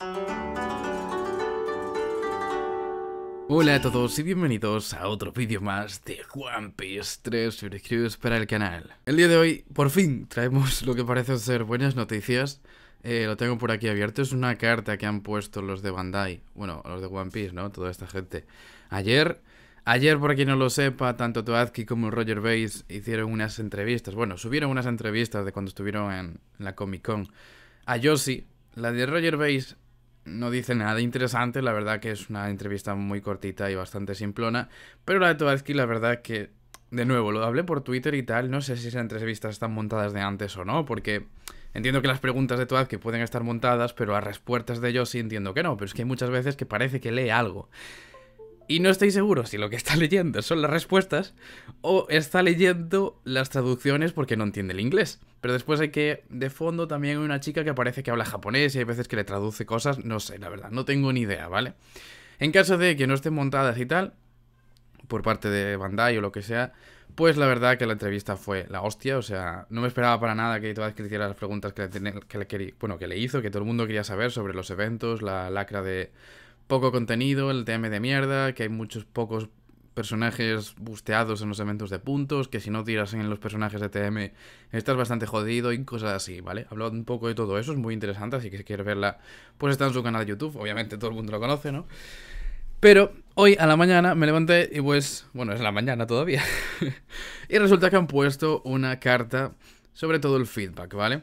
Hola a todos y bienvenidos a otro vídeo más de One Piece 3 Reviews para el canal. El día de hoy, por fin, traemos lo que parece ser buenas noticias. Eh, lo tengo por aquí abierto, es una carta que han puesto los de Bandai, bueno, los de One Piece, ¿no? Toda esta gente. Ayer, ayer por quien no lo sepa, tanto Toadki como Roger Bates hicieron unas entrevistas, bueno, subieron unas entrevistas de cuando estuvieron en la Comic Con a Yoshi, la de Roger Bates no dice nada interesante, la verdad que es una entrevista muy cortita y bastante simplona, pero la de Toadsky, la verdad que, de nuevo, lo hablé por Twitter y tal, no sé si esas entrevistas están montadas de antes o no, porque entiendo que las preguntas de que pueden estar montadas, pero las respuestas de ellos sí entiendo que no, pero es que hay muchas veces que parece que lee algo y no estoy seguro si lo que está leyendo son las respuestas o está leyendo las traducciones porque no entiende el inglés. Pero después hay que, de fondo, también hay una chica que parece que habla japonés y hay veces que le traduce cosas, no sé, la verdad, no tengo ni idea, ¿vale? En caso de que no estén montadas y tal, por parte de Bandai o lo que sea, pues la verdad que la entrevista fue la hostia, o sea, no me esperaba para nada que todas que hiciera las preguntas que le, que bueno, que le hizo, que todo el mundo quería saber sobre los eventos, la lacra de poco contenido, el TM de mierda, que hay muchos pocos personajes busteados en los eventos de puntos, que si no tiras en los personajes de TM estás bastante jodido y cosas así, ¿vale? Hablado un poco de todo eso, es muy interesante, así que si quieres verla, pues está en su canal de YouTube, obviamente todo el mundo lo conoce, ¿no? Pero hoy a la mañana me levanté y pues, bueno, es la mañana todavía, y resulta que han puesto una carta sobre todo el feedback, ¿vale?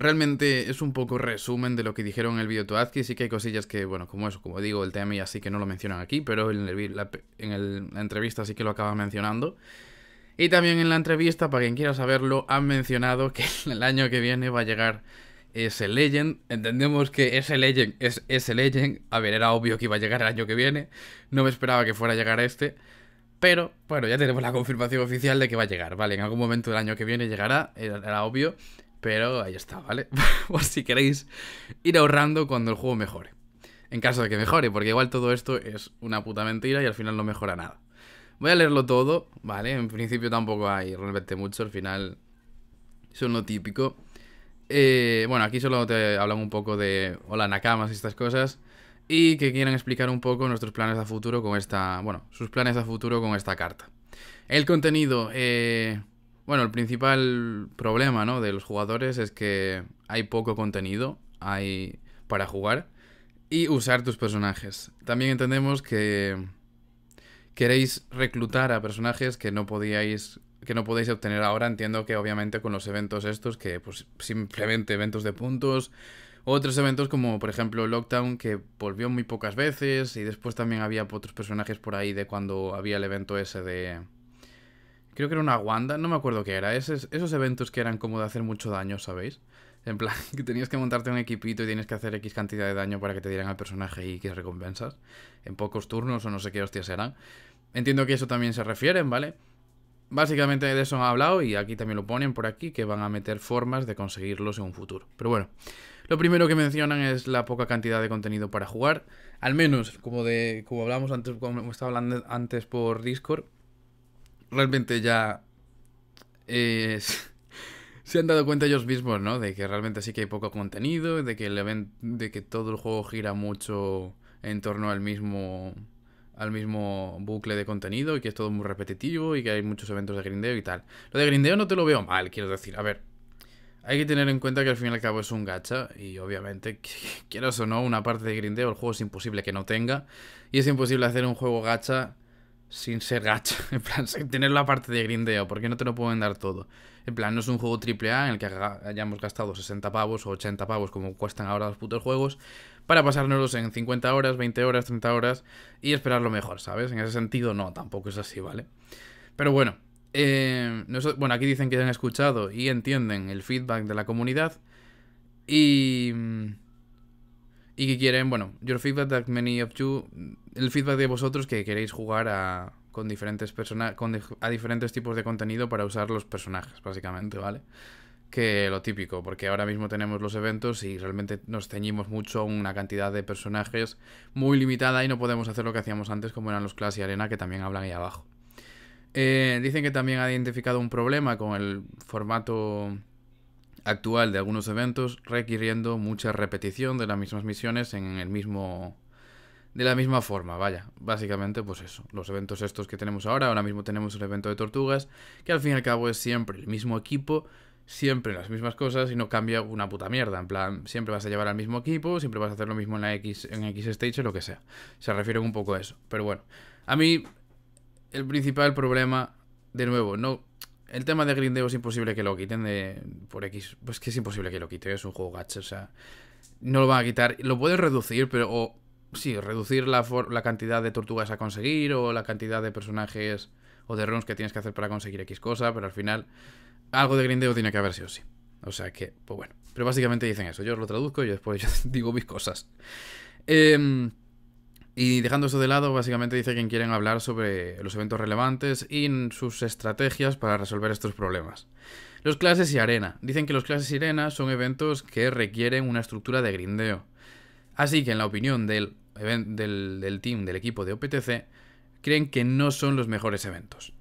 Realmente es un poco resumen de lo que dijeron en el vídeo Toadsky, sí que hay cosillas que, bueno, como eso, como digo, el tema y así que no lo mencionan aquí, pero en, la, en la entrevista sí que lo acaban mencionando. Y también en la entrevista, para quien quiera saberlo, han mencionado que el año que viene va a llegar ese Legend. Entendemos que ese Legend es ese Legend. A ver, era obvio que iba a llegar el año que viene. No me esperaba que fuera a llegar este. Pero, bueno, ya tenemos la confirmación oficial de que va a llegar, ¿vale? En algún momento del año que viene llegará, era obvio. Pero ahí está, ¿vale? Por si queréis ir ahorrando cuando el juego mejore. En caso de que mejore, porque igual todo esto es una puta mentira y al final no mejora nada. Voy a leerlo todo, ¿vale? En principio tampoco hay realmente mucho, al final son lo típico. Eh, bueno, aquí solo te hablan un poco de hola nakamas y estas cosas. Y que quieran explicar un poco nuestros planes a futuro con esta... Bueno, sus planes a futuro con esta carta. El contenido... Eh, bueno, el principal problema ¿no? de los jugadores es que hay poco contenido hay para jugar y usar tus personajes. También entendemos que queréis reclutar a personajes que no podíais que no podéis obtener ahora. Entiendo que obviamente con los eventos estos, que pues simplemente eventos de puntos, otros eventos como por ejemplo Lockdown, que volvió muy pocas veces, y después también había otros personajes por ahí de cuando había el evento ese de Creo que era una Wanda, no me acuerdo qué era. Esos, esos eventos que eran como de hacer mucho daño, ¿sabéis? En plan, que tenías que montarte un equipito y tienes que hacer X cantidad de daño para que te dieran al personaje y X recompensas. En pocos turnos o no sé qué hostias eran. Entiendo que eso también se refieren, ¿vale? Básicamente de eso han hablado y aquí también lo ponen por aquí, que van a meter formas de conseguirlos en un futuro. Pero bueno, lo primero que mencionan es la poca cantidad de contenido para jugar. Al menos, como, de, como hablamos antes, como estaba hablando antes por Discord, realmente ya eh, se han dado cuenta ellos mismos, ¿no? De que realmente sí que hay poco contenido, de que, el de que todo el juego gira mucho en torno al mismo al mismo bucle de contenido y que es todo muy repetitivo y que hay muchos eventos de grindeo y tal. Lo de grindeo no te lo veo mal, quiero decir. A ver, hay que tener en cuenta que al fin y al cabo es un gacha y obviamente, quieras o no, una parte de grindeo el juego es imposible que no tenga y es imposible hacer un juego gacha sin ser gacha. En plan, sin tener la parte de grindeo, porque no te lo pueden dar todo. En plan, no es un juego AAA en el que hayamos gastado 60 pavos o 80 pavos, como cuestan ahora los putos juegos, para pasárnoslos en 50 horas, 20 horas, 30 horas y esperar lo mejor, ¿sabes? En ese sentido, no, tampoco es así, ¿vale? Pero bueno, eh, bueno, aquí dicen que han escuchado y entienden el feedback de la comunidad y... Mm, y que quieren, bueno, your feedback that many of you, el feedback de vosotros que queréis jugar a, con diferentes persona con, a diferentes tipos de contenido para usar los personajes, básicamente, ¿vale? Que lo típico, porque ahora mismo tenemos los eventos y realmente nos ceñimos mucho a una cantidad de personajes muy limitada y no podemos hacer lo que hacíamos antes, como eran los Clash y Arena, que también hablan ahí abajo. Eh, dicen que también ha identificado un problema con el formato actual de algunos eventos requiriendo mucha repetición de las mismas misiones en el mismo de la misma forma, vaya, básicamente pues eso, los eventos estos que tenemos ahora, ahora mismo tenemos el evento de tortugas, que al fin y al cabo es siempre el mismo equipo, siempre las mismas cosas y no cambia una puta mierda, en plan, siempre vas a llevar al mismo equipo, siempre vas a hacer lo mismo en la X en X stage o lo que sea. Se refiere un poco a eso, pero bueno, a mí el principal problema de nuevo, no el tema de grindeo es imposible que lo quiten de, por X. Pues que es imposible que lo quite, es un juego gacha, o sea, no lo van a quitar. Lo puedes reducir, pero. sí, reducir la, la cantidad de tortugas a conseguir o la cantidad de personajes o de runs que tienes que hacer para conseguir X cosa, pero al final algo de grindeo tiene que haber sí o sí. O sea que, pues bueno. Pero básicamente dicen eso. Yo os lo traduzco y después yo digo mis cosas. Eh, y dejando eso de lado, básicamente dice que quieren hablar sobre los eventos relevantes y sus estrategias para resolver estos problemas. Los clases y arena. Dicen que los clases y arena son eventos que requieren una estructura de grindeo. Así que en la opinión del, del, del team, del equipo de OPTC, creen que no son los mejores eventos.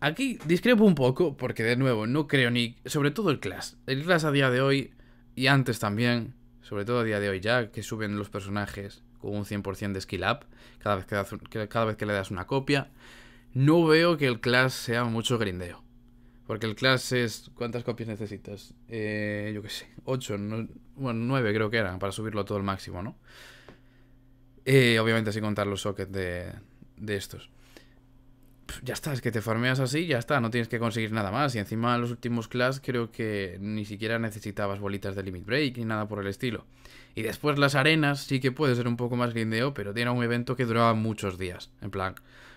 Aquí discrepo un poco, porque de nuevo, no creo ni... Sobre todo el class. El class a día de hoy, y antes también, sobre todo a día de hoy ya, que suben los personajes con un 100% de skill up cada vez, que, cada vez que le das una copia. No veo que el class sea mucho grindeo. Porque el class es... ¿Cuántas copias necesitas? Eh, yo qué sé, 8, bueno, 9 creo que eran, para subirlo todo el máximo, ¿no? Eh, obviamente sin contar los sockets de, de estos ya está, es que te farmeas así, ya está, no tienes que conseguir nada más. Y encima en los últimos class creo que ni siquiera necesitabas bolitas de limit break ni nada por el estilo. Y después las arenas sí que puede ser un poco más grindeo, pero era un evento que duraba muchos días. En plan,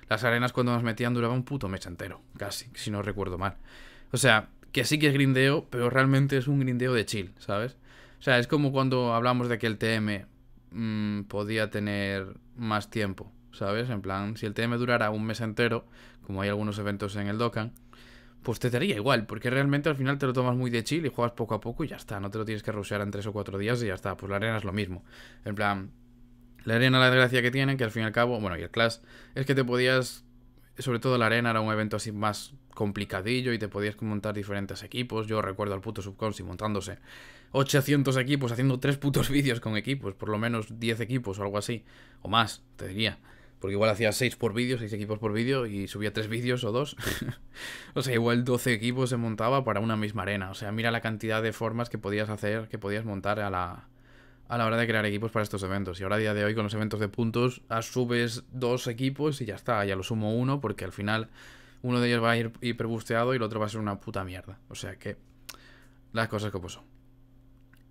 las arenas cuando nos metían duraba un puto mes entero, casi, si no recuerdo mal. O sea, que sí que es grindeo, pero realmente es un grindeo de chill, ¿sabes? O sea, es como cuando hablamos de que el TM mm, podía tener más tiempo ¿sabes? En plan, si el TM durara un mes entero, como hay algunos eventos en el Dokkan, pues te daría igual, porque realmente al final te lo tomas muy de chill y juegas poco a poco y ya está, no te lo tienes que rushear en 3 o 4 días y ya está, pues la arena es lo mismo. En plan, la arena la desgracia que tienen, que al fin y al cabo, bueno, y el Clash, es que te podías, sobre todo la arena era un evento así más complicadillo y te podías montar diferentes equipos, yo recuerdo al puto Subconsi montándose 800 equipos, haciendo tres putos vídeos con equipos, por lo menos 10 equipos o algo así, o más, te diría. Porque igual hacía 6 por vídeo, 6 equipos por vídeo y subía 3 vídeos o 2. o sea, igual 12 equipos se montaba para una misma arena. O sea, mira la cantidad de formas que podías hacer, que podías montar a la, hora de crear equipos para estos eventos. Y ahora a día de hoy con los eventos de puntos, subes dos equipos y ya está. Ya lo sumo uno porque al final uno de ellos va a ir hiperbusteado y el otro va a ser una puta mierda. O sea que las cosas que son.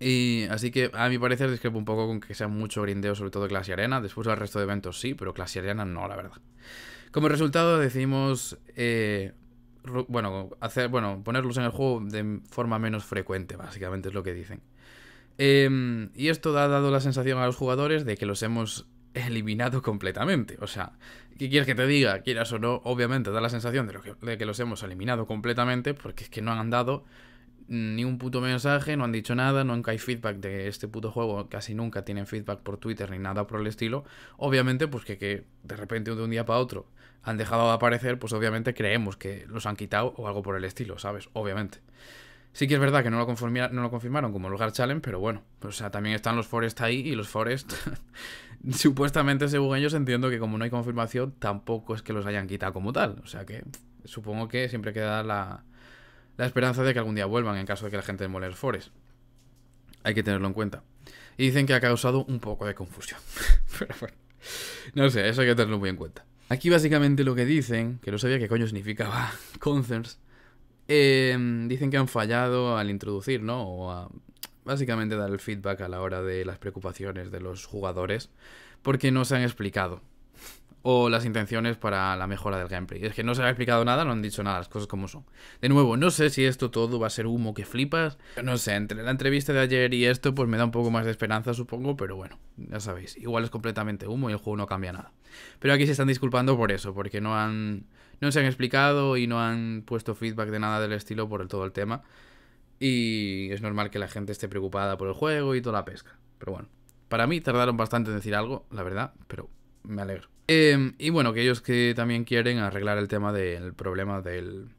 Y así que a mi parecer discrepo un poco con que sea mucho grindeo, sobre todo clase arena. Después del resto de eventos sí, pero clase arena no, la verdad. Como resultado decidimos eh, bueno, hacer, bueno, ponerlos en el juego de forma menos frecuente, básicamente es lo que dicen. Em, y esto ha dado la sensación a los jugadores de que los hemos eliminado completamente. O sea, ¿qué quieres que te diga? Quieras o no, obviamente da la sensación de, que, los hemos eliminado completamente porque es que no han andado ni un puto mensaje, no han dicho nada, nunca hay feedback de este puto juego, casi nunca tienen feedback por Twitter ni nada por el estilo. Obviamente, pues que, de repente de un día para otro han dejado de aparecer, pues obviamente creemos que los han quitado o algo por el estilo, ¿sabes? Obviamente. Sí que es verdad que no lo, no lo confirmaron como lugar challenge, pero bueno, pues, o sea, también están los forest ahí y los forest, supuestamente según ellos entiendo que como no hay confirmación, tampoco es que los hayan quitado como tal, o sea que supongo que siempre queda la, la esperanza de que algún día vuelvan en caso de que la gente demole el forest. Hay que tenerlo en cuenta. Y dicen que ha causado un poco de confusión. Pero bueno, no sé, eso hay que tenerlo muy en cuenta. Aquí básicamente lo que dicen, que no sabía qué coño significaba concerts, eh, dicen que han fallado al introducir, ¿no? O a básicamente dar el feedback a la hora de las preocupaciones de los jugadores, porque no se han explicado o las intenciones para la mejora del gameplay. Es que no se ha explicado nada, no han dicho nada, las cosas como son. De nuevo, no sé si esto todo va a ser humo que flipas. No sé, entre la entrevista de ayer y esto, pues me da un poco más de esperanza, supongo, pero bueno, ya sabéis. Igual es completamente humo y el juego no cambia nada. Pero aquí se están disculpando por eso, porque no han. No se han explicado y no han puesto feedback de nada del estilo por todo el tema. Y es normal que la gente esté preocupada por el juego y toda la pesca. Pero bueno, para mí tardaron bastante en decir algo, la verdad, pero me alegro. Em, y bueno, aquellos que también quieren arreglar el tema del problema del,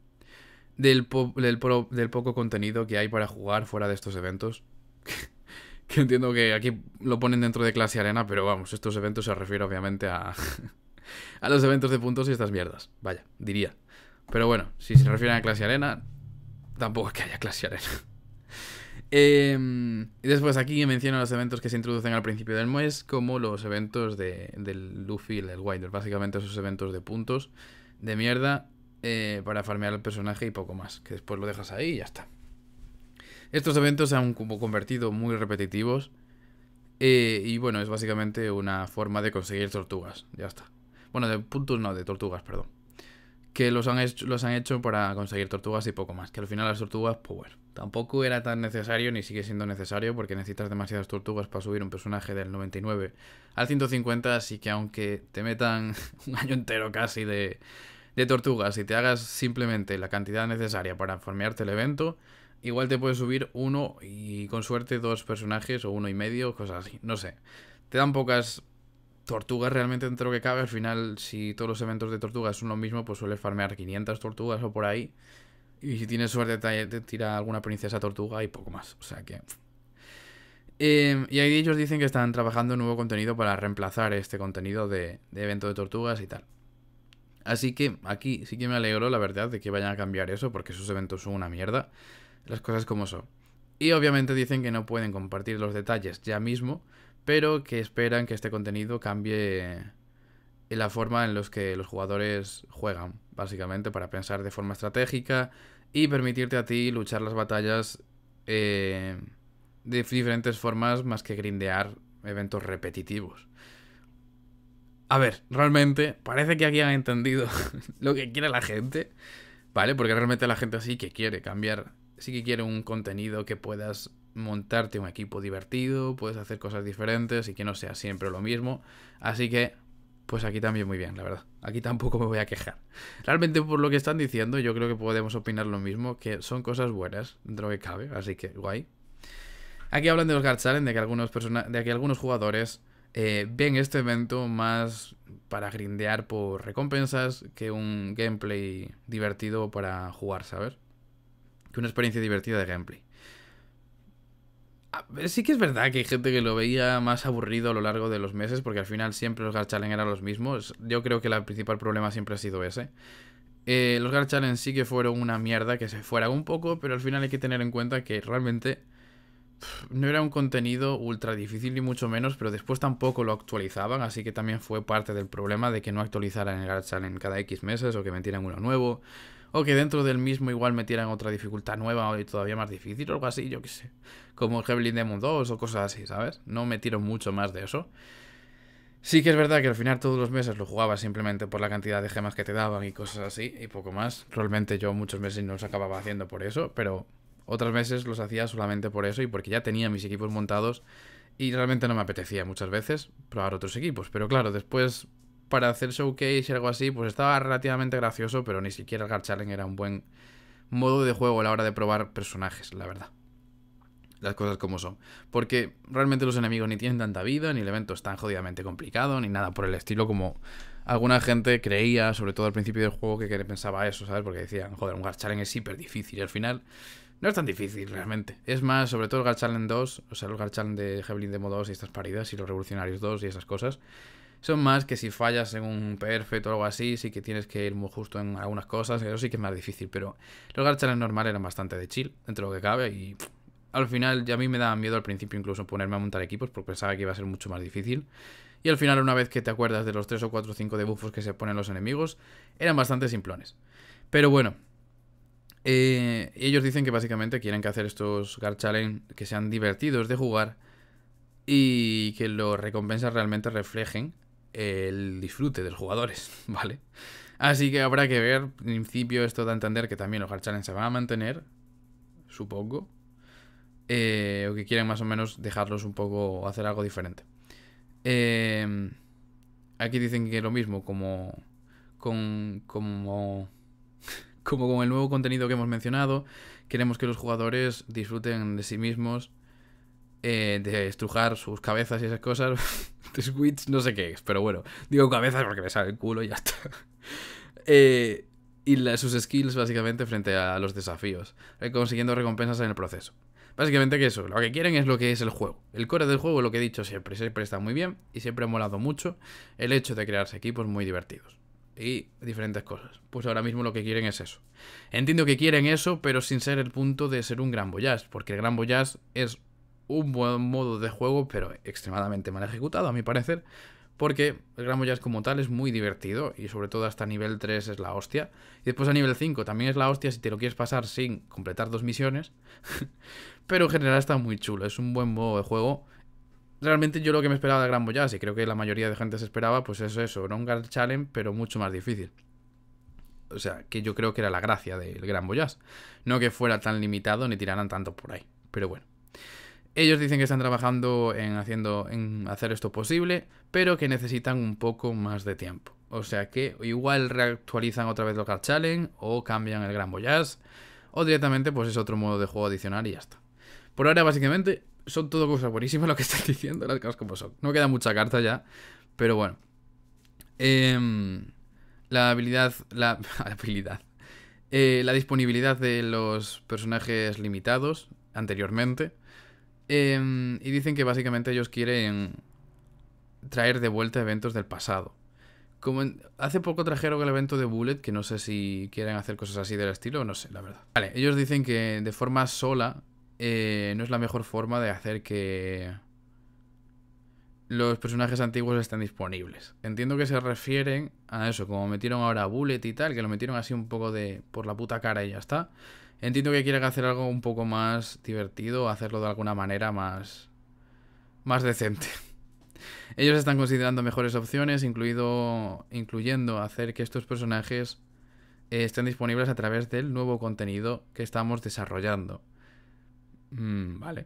del, poco contenido que hay para jugar fuera de estos eventos. que entiendo que aquí lo ponen dentro de clase arena, pero vamos, estos eventos se refiere obviamente a, a los eventos de puntos y estas mierdas. Vaya, diría. Pero bueno, si se refieren a clase arena, tampoco es que haya clase arena. Em, después aquí menciono los eventos que se introducen al principio del mes, como los eventos de, del Luffy y el Wilder. Básicamente esos eventos de puntos de mierda eh, para farmear al personaje y poco más. Que después lo dejas ahí y ya está. Estos eventos se han convertido muy repetitivos. Eh, y bueno, es básicamente una forma de conseguir tortugas. Ya está. Bueno, de puntos no, de tortugas, perdón que los han, hecho, los han hecho para conseguir tortugas y poco más. Que al final las tortugas, pues tampoco era tan necesario ni sigue siendo necesario porque necesitas demasiadas tortugas para subir un personaje del 99 al 150, así que aunque te metan un año entero casi de, de tortugas y te hagas simplemente la cantidad necesaria para formearte el evento, igual te puedes subir uno y con suerte dos personajes o uno y medio, cosas así, no sé. Te dan pocas tortugas realmente dentro que cabe, al final si todos los eventos de tortugas son lo mismo, pues sueles farmear 500 tortugas o por ahí. Y si tienes suerte te, tira alguna princesa tortuga y poco más. O sea que... Em, y ahí ellos dicen que están trabajando nuevo contenido para reemplazar este contenido de, de evento de tortugas y tal. Así que aquí sí que me alegro, la verdad, de que vayan a cambiar eso, porque esos eventos son una mierda. Las cosas como son. Y obviamente dicen que no pueden compartir los detalles ya mismo, pero que esperan que este contenido cambie eh, la forma en los que los jugadores juegan, básicamente para pensar de forma estratégica y permitirte a ti luchar las batallas eh, de diferentes formas más que grindear eventos repetitivos. A ver, realmente parece que aquí han entendido lo que quiere la gente, ¿vale? Porque realmente la gente sí que quiere cambiar, sí que quiere un contenido que puedas montarte un equipo divertido, puedes hacer cosas diferentes y que no sea siempre lo mismo. Así que, pues aquí también muy bien, la verdad. Aquí tampoco me voy a quejar. Realmente por lo que están diciendo, yo creo que podemos opinar lo mismo, que son cosas buenas dentro que cabe, así que guay. Aquí hablan de los salen de que algunos, de que algunos jugadores eh, ven este evento más para grindear por recompensas que un gameplay divertido para jugar, ¿sabes? Que una experiencia divertida de gameplay. Sí que es verdad que hay gente que lo veía más aburrido a lo largo de los meses, porque al final siempre los garchalen eran los mismos. Yo creo que el principal problema siempre ha sido ese. Eh, los Garchalens sí que fueron una mierda, que se fuera un poco, pero al final hay que tener en cuenta que realmente no era un contenido ultra difícil ni mucho menos, pero después tampoco lo actualizaban, así que también fue parte del problema de que no actualizaran el Garchalens cada X meses o que metieran uno nuevo. O que dentro del mismo igual metieran otra dificultad nueva y todavía más difícil o algo así, yo qué sé. Como Heavily Demon 2 o cosas así, ¿sabes? No me tiro mucho más de eso. Sí que es verdad que al final todos los meses lo jugaba simplemente por la cantidad de gemas que te daban y cosas así y poco más. Realmente yo muchos meses no los acababa haciendo por eso, pero otras meses los hacía solamente por eso y porque ya tenía mis equipos montados y realmente no me apetecía muchas veces probar otros equipos. Pero claro, después para hacer showcase y algo así, pues estaba relativamente gracioso, pero ni siquiera el Garchaland era un buen modo de juego a la hora de probar personajes, la verdad. Las cosas como son. Porque realmente los enemigos ni tienen tanta vida, ni el evento es tan jodidamente complicado, ni nada por el estilo como alguna gente creía, sobre todo al principio del juego, que pensaba eso, ¿sabes? Porque decían, joder, un Garchaland es hiper difícil y al final no es tan difícil realmente. Es más, sobre todo el Garchaland 2, o sea, el Garchaland de Heavenly Demo 2 y estas paridas y los Revolucionarios 2 y esas cosas, son más que si fallas en un perfecto o algo así, sí que tienes que ir muy justo en algunas cosas, eso sí que es más difícil, pero los Garchalens normales eran bastante de chill, entre lo que cabe, y al final ya a mí me daba miedo al principio incluso ponerme a montar equipos porque pensaba que iba a ser mucho más difícil. Y al final, una vez que te acuerdas de los 3 o 4 o 5 debuffos que se ponen los enemigos, eran bastante simplones. Pero bueno, eh, ellos dicen que básicamente quieren que hacer estos Guard que sean divertidos de jugar y que los recompensas realmente reflejen el disfrute de los jugadores, ¿vale? Así que habrá que ver, en principio esto da entender que también los Hard Challenge se van a mantener, supongo, eh, o que quieren más o menos dejarlos un poco, hacer algo diferente. Eh, aquí dicen que lo mismo, como, con, como, como con el nuevo contenido que hemos mencionado, queremos que los jugadores disfruten de sí mismos eh, de estrujar sus cabezas y esas cosas. de Switch, no sé qué es, pero bueno. Digo cabezas porque me sale el culo y ya está. Eh, y sus skills básicamente frente a los desafíos, eh, consiguiendo recompensas en el proceso. Básicamente que eso, lo que quieren es lo que es el juego. El core del juego, lo que he dicho siempre, siempre está muy bien y siempre ha molado mucho el hecho de crearse equipos muy divertidos y diferentes cosas. Pues ahora mismo lo que quieren es eso. Entiendo que quieren eso, pero sin ser el punto de ser un gran boyaz, porque el gran boyaz es un buen modo de juego, pero extremadamente mal ejecutado, a mi parecer. Porque el Gran Voyage como tal es muy divertido y sobre todo hasta nivel 3 es la hostia. Y después a nivel 5 también es la hostia si te lo quieres pasar sin completar dos misiones. pero en general está muy chulo, es un buen modo de juego. Realmente yo lo que me esperaba de Gran Boyas, y creo que la mayoría de gente se esperaba, pues es eso, un Grand Challenge pero mucho más difícil. O sea, que yo creo que era la gracia del Gran Voyage. No que fuera tan limitado ni tiraran tanto por ahí. Pero bueno. Ellos dicen que están trabajando en, haciendo, hacer esto posible, pero que necesitan un poco más de tiempo. O sea que igual reactualizan otra vez Local Challenge o cambian el Gran Voyage o directamente pues es otro modo de juego adicional y ya está. Por ahora básicamente son todo cosas buenísimas lo que están diciendo las cosas como son. No queda mucha carta ya, pero bueno. Em, la habilidad, la habilidad. Eh, la disponibilidad de los personajes limitados anteriormente Em, y dicen que básicamente ellos quieren traer de vuelta eventos del pasado. Como hace poco trajeron el evento de Bullet, que no sé si quieren hacer cosas así del estilo, no sé, la verdad. Vale, ellos dicen que de forma sola eh, no es la mejor forma de hacer que los personajes antiguos estén disponibles. Entiendo que se refieren a eso, como metieron ahora a Bullet y tal, que lo metieron así un poco de por la puta cara y ya está. Entiendo que quieran hacer algo un poco más divertido, hacerlo de alguna manera más, más decente. Ellos están considerando mejores opciones, incluido, incluyendo hacer que estos personajes eh, estén disponibles a través del nuevo contenido que estamos desarrollando. Mm, vale.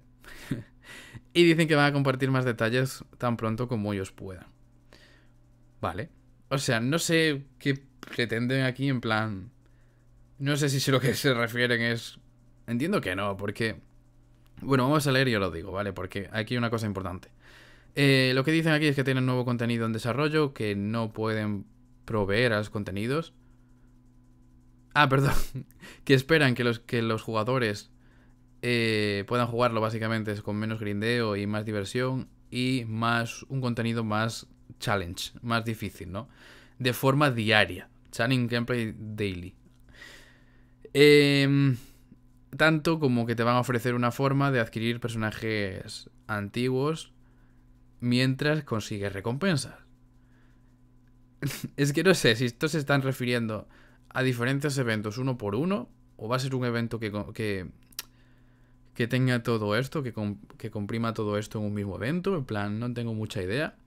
y dicen que van a compartir más detalles tan pronto como ellos puedan. Vale. O sea, no sé qué pretenden aquí en plan... No sé si sé lo que se refieren es... Entiendo que no, porque... Bueno, vamos a leer y yo lo digo, ¿vale? Porque aquí hay una cosa importante. Eh, lo que dicen aquí es que tienen nuevo contenido en desarrollo, que no pueden proveer a los contenidos. Ah, perdón. que esperan que los, que los jugadores eh, puedan jugarlo básicamente con menos grindeo y más diversión y más un contenido más challenge, más difícil, ¿no? De forma diaria. Challenge Gameplay Daily. Em, tanto como que te van a ofrecer una forma de adquirir personajes antiguos mientras consigues recompensas. es que no sé si estos se están refiriendo a diferentes eventos uno por uno o va a ser un evento que, que, tenga todo esto, que, que comprima todo esto en un mismo evento. En plan, no tengo mucha idea.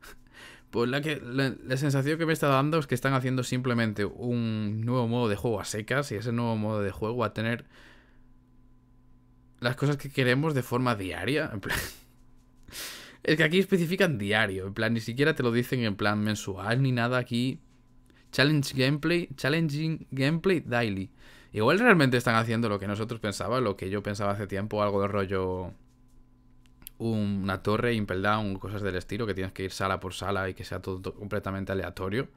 Pues la, que, la, sensación que me está dando es que están haciendo simplemente un nuevo modo de juego a secas y ese nuevo modo de juego a tener las cosas que queremos de forma diaria. Es que aquí especifican diario, en plan, ni siquiera te lo dicen en plan mensual ni nada aquí. Challenge gameplay, challenging gameplay daily. Igual realmente están haciendo lo que nosotros pensaba, lo que yo pensaba hace tiempo, algo de rollo una torre un cosas del estilo, que tienes que ir sala por sala y que sea todo completamente aleatorio.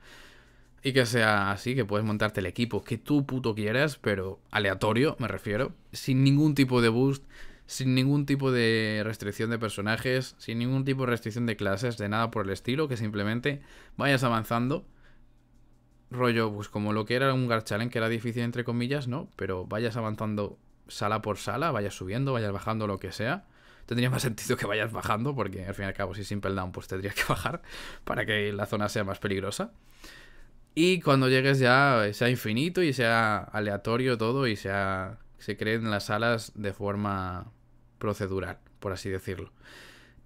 Y que sea así, que puedes montarte el equipo que tú puto quieras, pero aleatorio, me refiero, sin ningún tipo de boost, sin ningún tipo de restricción de personajes, sin ningún tipo de restricción de clases, de nada por el estilo, que simplemente vayas avanzando. Rollo, pues como lo que era un Garchalen, que era difícil entre comillas, ¿no? Pero vayas avanzando sala por sala, vayas subiendo, vayas bajando, lo que sea tendría más sentido que vayas bajando, porque al fin y al cabo, si simple down, pues tendrías que bajar para que la zona sea más peligrosa. Y cuando llegues ya eh, sea infinito y sea aleatorio todo y sea se creen las alas de forma procedural, por así decirlo.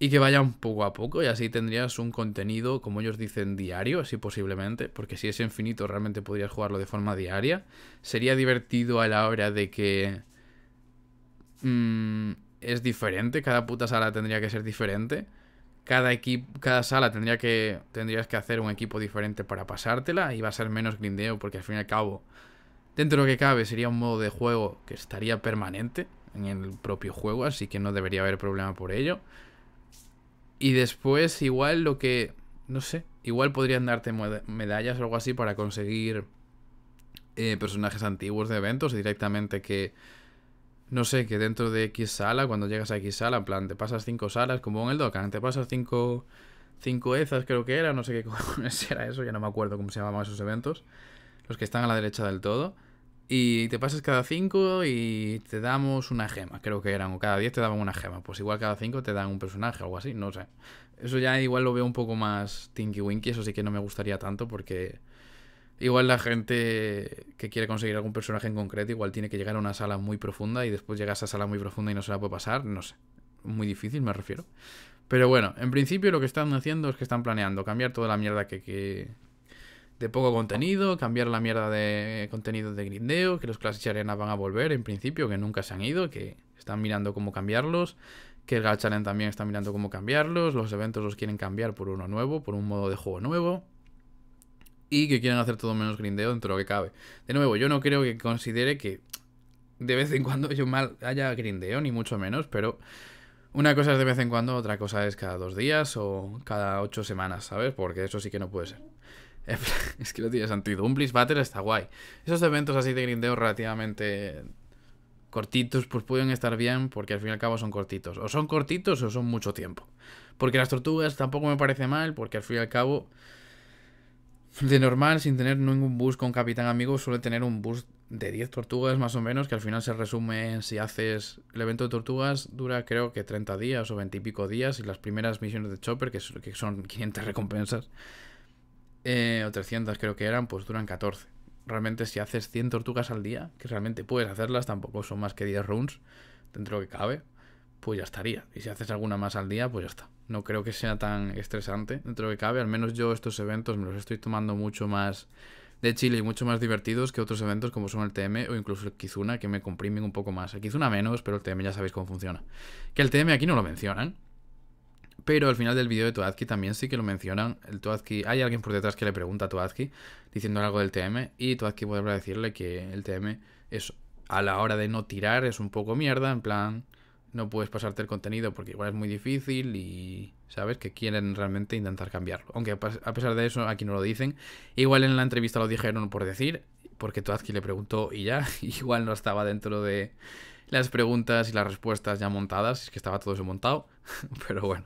Y que vayan poco a poco y así tendrías un contenido, como ellos dicen, diario, así posiblemente, porque si es infinito realmente podrías jugarlo de forma diaria. Sería divertido a la hora de que... Mmm, es diferente, cada puta sala tendría que ser diferente. Cada, equipo, cada sala tendría que, tendrías que hacer un equipo diferente para pasártela y va a ser menos grindeo porque al fin y al cabo, dentro de lo que cabe, sería un modo de juego que estaría permanente en el propio juego, así que no debería haber problema por ello. Y después igual lo que, no sé, igual podrían darte medallas o algo así para conseguir eh, personajes antiguos de eventos directamente que no sé, que dentro de X sala, cuando llegas a X sala, en plan, te pasas cinco salas, como en el Dokkan, te pasas cinco, cinco ezas, creo que era, no sé qué cojones era eso, ya no me acuerdo cómo se llamaban esos eventos, los que están a la derecha del todo, y te pasas cada cinco y te damos una gema, creo que eran, o cada diez te daban una gema, pues igual cada cinco te dan un personaje o algo así, no sé. Eso ya igual lo veo un poco más tinky-winky, eso sí que no me gustaría tanto porque Igual la gente que quiere conseguir algún personaje en concreto, igual tiene que llegar a una sala muy profunda y después llega a esa sala muy profunda y no se la puede pasar, no sé. Muy difícil, me refiero. Pero bueno, en principio lo que están haciendo es que están planeando cambiar toda la mierda que, de poco contenido, cambiar la mierda de contenido de grindeo, que los clases Arena van a volver en principio, que nunca se han ido, que están mirando cómo cambiarlos, que el Gacha también está mirando cómo cambiarlos, los eventos los quieren cambiar por uno nuevo, por un modo de juego nuevo y que quieran hacer todo menos grindeo dentro de lo que cabe. De nuevo, yo no creo que considere que de vez en cuando yo mal haya grindeo, ni mucho menos, pero una cosa es de vez en cuando, otra cosa es cada dos días o cada ocho semanas, ¿sabes? Porque eso sí que no puede ser. Es que lo tienes sentido. Un Blitz Battle está guay. Esos eventos así de grindeo relativamente cortitos, pues pueden estar bien porque al fin y al cabo son cortitos. O son cortitos o son mucho tiempo. Porque las tortugas tampoco me parece mal porque al fin y al cabo de normal, sin tener ningún bus con Capitán Amigo, suele tener un bus de 10 tortugas más o menos, que al final se resume en, si haces el evento de tortugas, dura creo que 30 días o 20 y pico días, y las primeras misiones de Chopper, que son 500 recompensas, eh, o 300 creo que eran, pues duran 14. Realmente si haces 100 tortugas al día, que realmente puedes hacerlas, tampoco son más que 10 runs, dentro de lo que cabe, pues ya estaría. Y si haces alguna más al día, pues ya está. No creo que sea tan estresante dentro de que cabe. Al menos yo estos eventos me los estoy tomando mucho más de Chile y mucho más divertidos que otros eventos como son el TM o incluso el Kizuna, que me comprimen un poco más. El Kizuna menos, pero el TM ya sabéis cómo funciona. Que el TM aquí no lo mencionan. Pero al final del vídeo de Toadki también sí que lo mencionan. El Toadki, hay alguien por detrás que le pregunta a Toadki diciendo algo del TM y Toadki podrá decirle que el TM es a la hora de no tirar es un poco mierda, en plan no puedes pasarte el contenido porque igual es muy difícil y sabes que quieren realmente intentar cambiarlo. Aunque a pesar de eso aquí no lo dicen. Igual en la entrevista lo dijeron por decir, porque aquí le preguntó y ya, igual no estaba dentro de las preguntas y las respuestas ya montadas, es que estaba todo eso montado, pero bueno.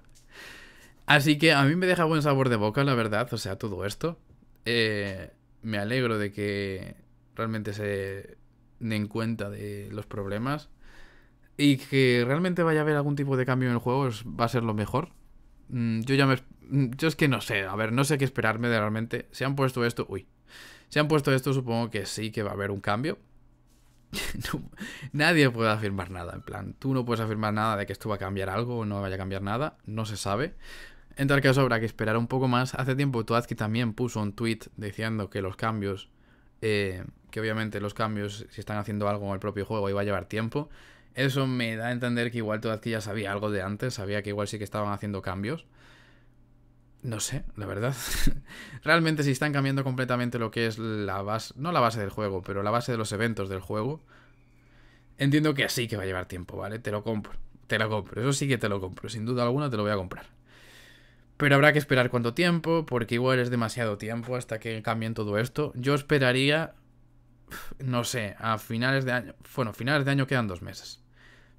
Así que a mí me deja buen sabor de boca, la verdad, o sea, todo esto. Eh, me alegro de que realmente se den cuenta de los problemas y que realmente vaya a haber algún tipo de cambio en el juego va a ser lo mejor. Mm, yo ya me... Mm, yo es que no sé, a ver, no sé qué esperarme de realmente. se han puesto esto... Uy. se han puesto esto, supongo que sí que va a haber un cambio. nadie puede afirmar nada, en plan, tú no puedes afirmar nada de que esto va a cambiar algo o no vaya a cambiar nada, no se sabe. En tal caso habrá que esperar un poco más. Hace tiempo Tuatsky también puso un tweet diciendo que los cambios... Eh, que obviamente los cambios, si están haciendo algo en el propio juego, iba a llevar tiempo. Eso me da a entender que igual todavía ya sabía algo de antes, sabía que igual sí que estaban haciendo cambios. No sé, la verdad. Realmente si están cambiando completamente lo que es la base, no la base del juego, pero la base de los eventos del juego, entiendo que así que va a llevar tiempo, ¿vale? Te lo compro, te lo compro, eso sí que te lo compro, sin duda alguna te lo voy a comprar. Pero habrá que esperar cuánto tiempo, porque igual es demasiado tiempo hasta que cambien todo esto. Yo esperaría, no sé, a finales de año, bueno, finales de año quedan dos meses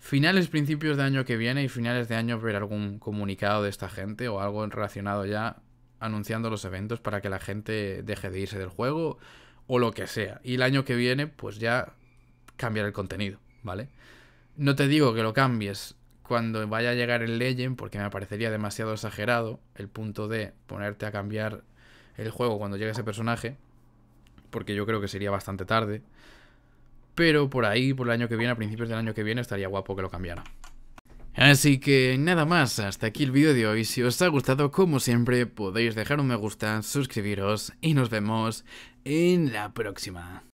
finales, principios de año que viene y finales de año ver algún comunicado de esta gente o algo relacionado ya anunciando los eventos para que la gente deje de irse del juego o lo que sea. Y el año que viene, pues ya cambiar el contenido, ¿vale? No te digo que lo cambies cuando vaya a llegar el Legend, porque me parecería demasiado exagerado el punto de ponerte a cambiar el juego cuando llegue ese personaje, porque yo creo que sería bastante tarde. Pero por ahí, por el año que viene, a principios del año que viene, estaría guapo que lo cambiara. Así que nada más, hasta aquí el vídeo de hoy. Si os ha gustado, como siempre, podéis dejar un me gusta, suscribiros y nos vemos en la próxima.